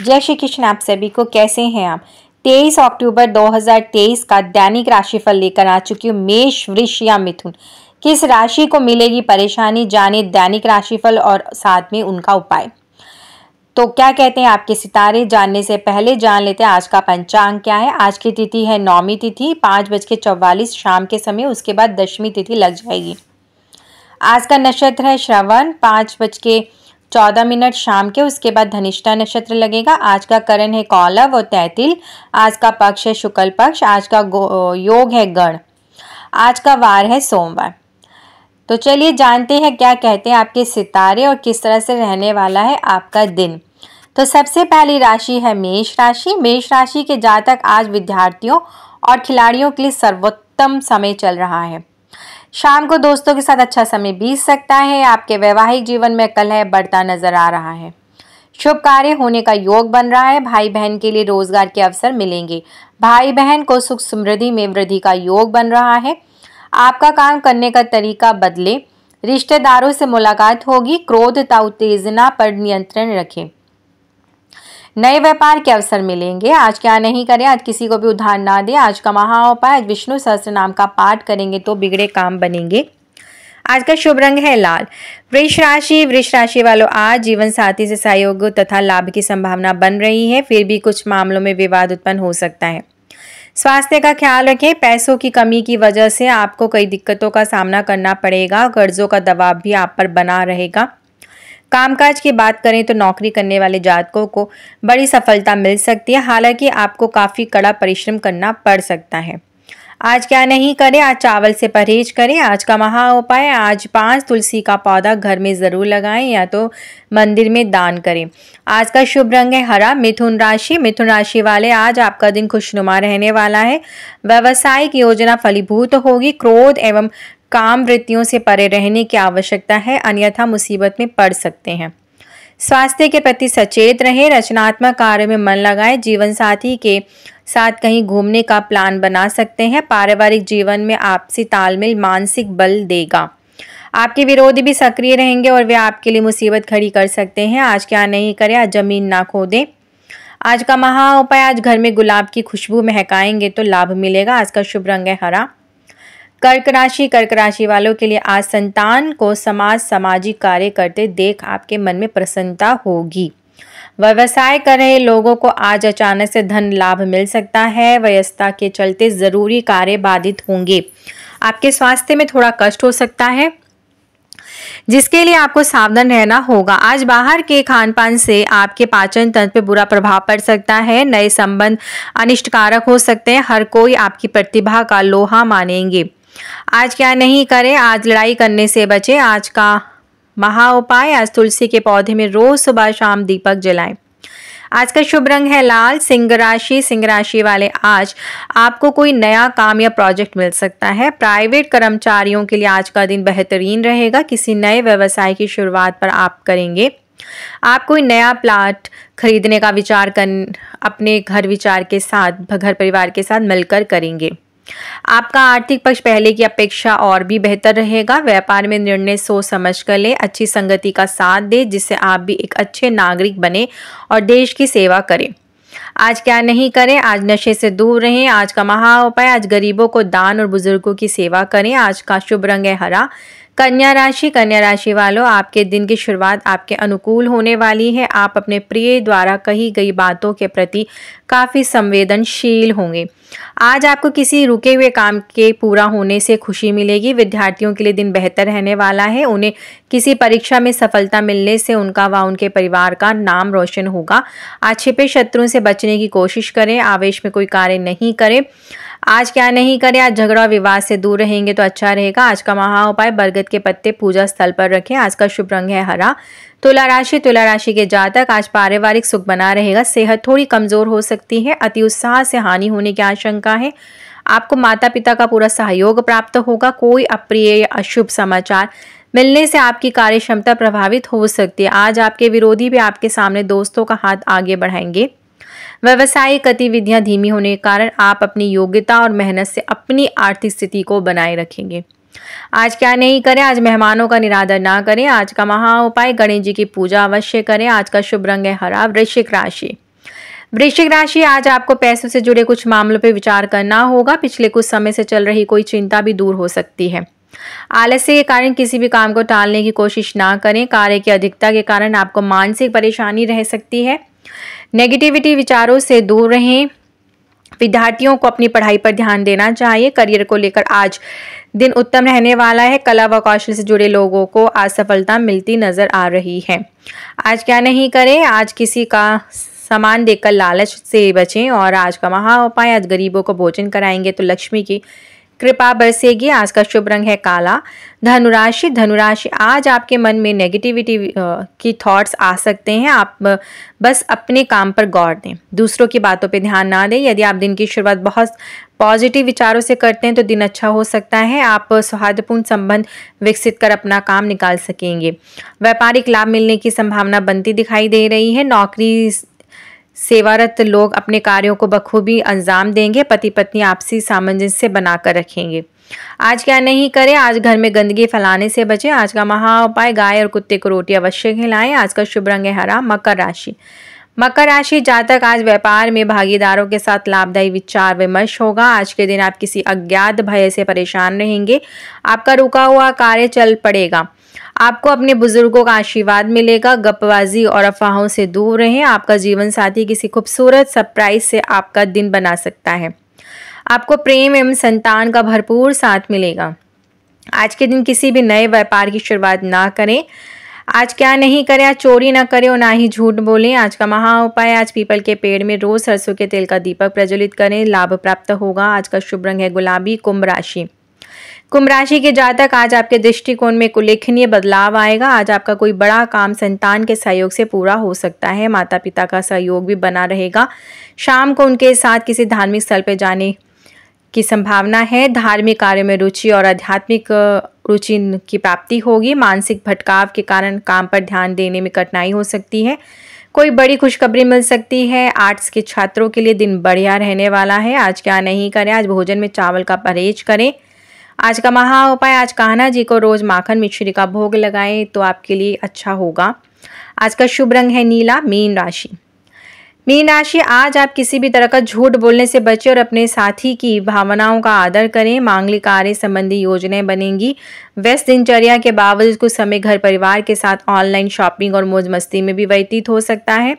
जय श्री कृष्ण आप सभी को कैसे हैं आप 23 अक्टूबर 2023 का दैनिक राशिफल लेकर आ चुकी हूँ मेष वृष या मिथुन किस राशि को मिलेगी परेशानी जाने दैनिक राशिफल और साथ में उनका उपाय तो क्या कहते हैं आपके सितारे जानने से पहले जान लेते हैं आज का पंचांग क्या है आज की तिथि है नौमी तिथि पाँच बज के शाम के समय उसके बाद दसवीं तिथि लग जाएगी आज का नक्षत्र है श्रवण पाँच बज के चौदह मिनट शाम के उसके बाद धनिष्ठा नक्षत्र लगेगा आज का करण है कौलव और तैतिल आज का पक्ष है शुक्ल पक्ष आज का योग है गण आज का वार है सोमवार तो चलिए जानते हैं क्या कहते हैं आपके सितारे और किस तरह से रहने वाला है आपका दिन तो सबसे पहली राशि है मेष राशि मेष राशि के जातक आज विद्यार्थियों और खिलाड़ियों के लिए सर्वोत्तम समय चल रहा है शाम को दोस्तों के साथ अच्छा समय बीत सकता है आपके वैवाहिक जीवन में कलह बढ़ता नजर आ रहा है शुभ कार्य होने का योग बन रहा है भाई बहन के लिए रोजगार के अवसर मिलेंगे भाई बहन को सुख समृद्धि में वृद्धि का योग बन रहा है आपका काम करने का तरीका बदले रिश्तेदारों से मुलाकात होगी क्रोध तथा उत्तेजना पर नियंत्रण रखें नए व्यापार के अवसर मिलेंगे आज क्या नहीं करें आज किसी को भी उधार ना दें आज का महाउपाय आज विष्णु सहस्त्र नाम का पाठ करेंगे तो बिगड़े काम बनेंगे आज का शुभ रंग है लाल वृक्ष राशि वृक्ष राशि वालों आज जीवन साथी से सहयोग तथा लाभ की संभावना बन रही है फिर भी कुछ मामलों में विवाद उत्पन्न हो सकता है स्वास्थ्य का ख्याल रखें पैसों की कमी की वजह से आपको कई दिक्कतों का सामना करना पड़ेगा कर्जों का दबाव भी आप पर बना रहेगा कामकाज की बात करें तो नौकरी करने वाले जातकों को बड़ी सफलता मिल सकती है हालांकि आपको काफ़ी कड़ा परिश्रम करना पड़ सकता है आज क्या नहीं करें आज चावल से परहेज करें आज का महा उपाय आज पांच तुलसी का पौधा घर में ज़रूर लगाएं या तो मंदिर में दान करें आज का शुभ रंग है हरा मिथुन राशि मिथुन राशि वाले आज आपका दिन खुशनुमा रहने वाला है व्यवसायिक योजना फलीभूत होगी क्रोध एवं काम वृत्तियों से परे रहने की आवश्यकता है अन्यथा मुसीबत में पड़ सकते हैं स्वास्थ्य के प्रति सचेत रहें रचनात्मक कार्य में मन लगाएं जीवन साथी के साथ कहीं घूमने का प्लान बना सकते हैं पारिवारिक जीवन में आपसी तालमेल मानसिक बल देगा आपके विरोधी भी सक्रिय रहेंगे और वे आपके लिए मुसीबत खड़ी कर सकते हैं आज क्या नहीं करें आज जमीन ना खोदें आज का महा उपाय आज घर में गुलाब की खुशबू महकाएंगे तो लाभ मिलेगा आज का शुभ रंग है हरा कर्क राशि कर्क राशि वालों के लिए आज संतान को समाज सामाजिक कार्य करते देख आपके मन में प्रसन्नता होगी व्यवसाय कर रहे लोगों को आज अचानक से धन लाभ मिल सकता है व्यस्तता के चलते ज़रूरी कार्य बाधित होंगे आपके स्वास्थ्य में थोड़ा कष्ट हो सकता है जिसके लिए आपको सावधान रहना होगा आज बाहर के खान पान से आपके पाचन तंत्र पर बुरा प्रभाव पड़ सकता है नए संबंध अनिष्टकारक हो सकते हैं हर कोई आपकी प्रतिभा का लोहा मानेंगे आज क्या नहीं करें आज लड़ाई करने से बचें आज का महा उपाय आज तुलसी के पौधे में रोज सुबह शाम दीपक जलाएं आज का शुभ रंग है लाल सिंह राशि सिंह राशि वाले आज आपको कोई नया काम या प्रोजेक्ट मिल सकता है प्राइवेट कर्मचारियों के लिए आज का दिन बेहतरीन रहेगा किसी नए व्यवसाय की शुरुआत पर आप करेंगे आप कोई नया प्लाट खरीदने का विचार कर अपने घर विचार के साथ घर परिवार के साथ मिलकर करेंगे आपका आर्थिक पक्ष पहले की अपेक्षा और भी बेहतर रहेगा व्यापार में निर्णय सोच समझ कर लें अच्छी संगति का साथ दे जिससे आप भी एक अच्छे नागरिक बने और देश की सेवा करें आज क्या नहीं करें आज नशे से दूर रहें आज का महा उपाय आज गरीबों को दान और बुजुर्गों की सेवा करें आज का शुभ रंग है हरा कन्या राशि कन्या राशि वालों आपके दिन की शुरुआत आपके अनुकूल होने वाली है आप अपने प्रिय द्वारा कही गई बातों के प्रति काफ़ी संवेदनशील होंगे आज आपको किसी रुके हुए काम के पूरा होने से खुशी मिलेगी विद्यार्थियों के लिए दिन बेहतर रहने वाला है उन्हें किसी परीक्षा में सफलता मिलने से उनका व उनके परिवार का नाम रोशन होगा आज छिपे शत्रुओं से बचने की कोशिश करें आवेश में कोई कार्य नहीं करें आज क्या नहीं करें आज झगड़ा विवाद से दूर रहेंगे तो अच्छा रहेगा आज का महा उपाय बरगद के पत्ते पूजा स्थल पर रखें आज का शुभ रंग है हरा तुला राशि तुला राशि के जातक आज पारिवारिक सुख बना रहेगा सेहत थोड़ी कमजोर हो सकती है अति उत्साह से हानि होने की आशंका है आपको माता पिता का पूरा सहयोग प्राप्त होगा कोई अप्रिय या अशुभ समाचार मिलने से आपकी कार्य क्षमता प्रभावित हो सकती है आज आपके विरोधी भी आपके सामने दोस्तों का हाथ आगे बढ़ाएंगे व्यवसायिक गतिविधियां धीमी होने के कारण आप अपनी योग्यता और मेहनत से अपनी आर्थिक स्थिति को बनाए रखेंगे आज क्या नहीं करें आज मेहमानों का निरादर ना करें आज का महा उपाय गणेश जी की पूजा अवश्य करें आज का शुभ रंग है हरा वृश्चिक राशि वृश्चिक राशि आज आपको पैसों से जुड़े कुछ मामलों पर विचार करना होगा पिछले कुछ समय से चल रही कोई चिंता भी दूर हो सकती है आलस्य के कारण किसी भी काम को टालने की कोशिश ना करें कार्य की अधिकता के कारण आपको मानसिक परेशानी रह सकती है नेगेटिविटी विचारों से दूर रहें विद्यार्थियों को अपनी पढ़ाई पर ध्यान देना चाहिए करियर को लेकर आज दिन उत्तम रहने वाला है कला व कौशल से जुड़े लोगों को आज सफलता मिलती नजर आ रही है आज क्या नहीं करें आज किसी का सामान देकर लालच से बचें और आज का महा उपाय आज गरीबों को भोजन कराएंगे तो लक्ष्मी की कृपा बरसेगी आज का शुभ रंग है काला धनुराशि धनुराशि आज आपके मन में नेगेटिविटी की थॉट्स आ सकते हैं आप बस अपने काम पर गौर दें दूसरों की बातों पर ध्यान ना दें यदि आप दिन की शुरुआत बहुत पॉजिटिव विचारों से करते हैं तो दिन अच्छा हो सकता है आप सौहार्दपूर्ण संबंध विकसित कर अपना काम निकाल सकेंगे व्यापारिक लाभ मिलने की संभावना बनती दिखाई दे रही है नौकरी सेवारत लोग अपने कार्यों को बखूबी अंजाम देंगे पति पत्नी आपसी सामंजस्य बनाकर रखेंगे आज क्या नहीं करें आज घर में गंदगी फैलाने से बचें आज का महा उपाय गाय और कुत्ते को रोटी अवश्य खिलाएं आज का शुभ रंग है हरा मकर राशि मकर राशि जातक आज व्यापार में भागीदारों के साथ लाभदायी विचार विमर्श होगा आज के दिन आप किसी अज्ञात भय से परेशान रहेंगे आपका रुका हुआ कार्य चल पड़ेगा आपको अपने बुजुर्गों का आशीर्वाद मिलेगा गपबाजी और अफवाहों से दूर रहें आपका जीवन साथी किसी खूबसूरत सरप्राइज से आपका दिन बना सकता है आपको प्रेम एवं संतान का भरपूर साथ मिलेगा आज के दिन किसी भी नए व्यापार की शुरुआत ना करें आज क्या नहीं करें आज चोरी ना करें और ना ही झूठ बोलें आज का महा उपाय आज पीपल के पेड़ में रोज सरसों के तेल का दीपक प्रज्वलित करें लाभ प्राप्त होगा आज का शुभ रंग है गुलाबी कुंभ राशि कुंभ राशि के जातक आज आपके दृष्टिकोण में उल्लेखनीय बदलाव आएगा आज आपका कोई बड़ा काम संतान के सहयोग से पूरा हो सकता है माता पिता का सहयोग भी बना रहेगा शाम को उनके साथ किसी धार्मिक स्थल पर जाने की संभावना है धार्मिक कार्य में रुचि और आध्यात्मिक रुचि की प्राप्ति होगी मानसिक भटकाव के कारण काम पर ध्यान देने में कठिनाई हो सकती है कोई बड़ी खुशखबरी मिल सकती है आर्ट्स के छात्रों के लिए दिन बढ़िया रहने वाला है आज क्या नहीं करें आज भोजन में चावल का परहेज करें आज का महा उपाय आज कान्हा जी को रोज़ माखन मिश्री का भोग लगाएं तो आपके लिए अच्छा होगा आज का शुभ रंग है नीला मीन राशि मीन राशि आज आप किसी भी तरह का झूठ बोलने से बचें और अपने साथी की भावनाओं का आदर करें मांगलिक कार्य संबंधी योजनाएं बनेंगी व्यस्त दिनचर्या के बावजूद कुछ समय घर परिवार के साथ ऑनलाइन शॉपिंग और मौज मस्ती में भी व्यतीत हो सकता है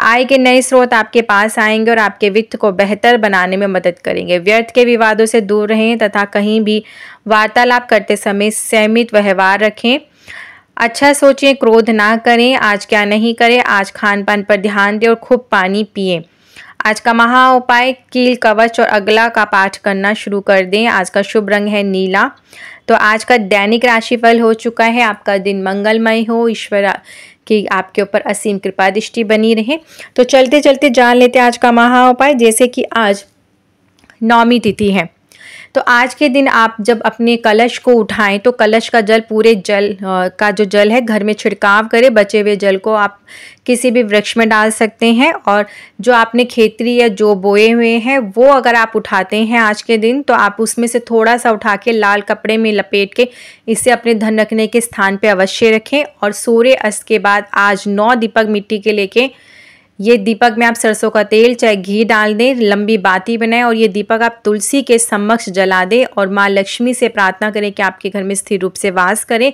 आय के नए स्रोत आपके पास आएंगे और आपके वित्त को बेहतर बनाने में मदद करेंगे व्यर्थ के विवादों से दूर रहें तथा कहीं भी वार्तालाप करते समय सीमित व्यवहार रखें अच्छा सोचें क्रोध ना करें आज क्या नहीं करें आज खान पान पर ध्यान दें और खूब पानी पिए आज का महा उपाय कील कवच और अगला का पाठ करना शुरू कर दें आज का शुभ रंग है नीला तो आज का दैनिक राशिफल हो चुका है आपका दिन मंगलमय हो ईश्वर कि आपके ऊपर असीम कृपा दृष्टि बनी रहे तो चलते चलते जान लेते आज का महा उपाय जैसे कि आज नौमी तिथि है तो आज के दिन आप जब अपने कलश को उठाएं तो कलश का जल पूरे जल का जो जल है घर में छिड़काव करें बचे हुए जल को आप किसी भी वृक्ष में डाल सकते हैं और जो आपने खेतरी या जो बोए हुए हैं वो अगर आप उठाते हैं आज के दिन तो आप उसमें से थोड़ा सा उठा के लाल कपड़े में लपेट के इसे अपने धन रखने के स्थान पर अवश्य रखें और सूर्य अस्त के बाद आज नौ दीपक मिट्टी के लेके ये दीपक में आप सरसों का तेल चाहे घी डाल दें लंबी बाती बनाएं और ये दीपक आप तुलसी के समक्ष जला दें और माँ लक्ष्मी से प्रार्थना करें कि आपके घर में स्थिर रूप से वास करें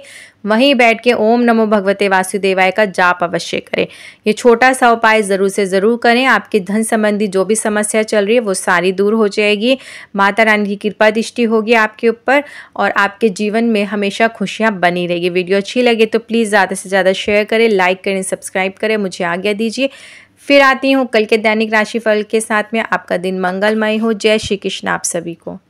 वहीं बैठ के ओम नमो भगवते वासुदेवाय का जाप अवश्य करें ये छोटा सा उपाय ज़रूर से ज़रूर करें आपके धन संबंधी जो भी समस्या चल रही है वो सारी दूर हो जाएगी माता रानी की कृपा दृष्टि होगी आपके ऊपर और आपके जीवन में हमेशा खुशियाँ बनी रहेगी वीडियो अच्छी लगे तो प्लीज़ ज़्यादा से ज़्यादा शेयर करें लाइक करें सब्सक्राइब करें मुझे आज्ञा दीजिए फिर आती हूँ कल के दैनिक राशिफल के साथ में आपका दिन मंगलमय हो जय श्री कृष्ण आप सभी को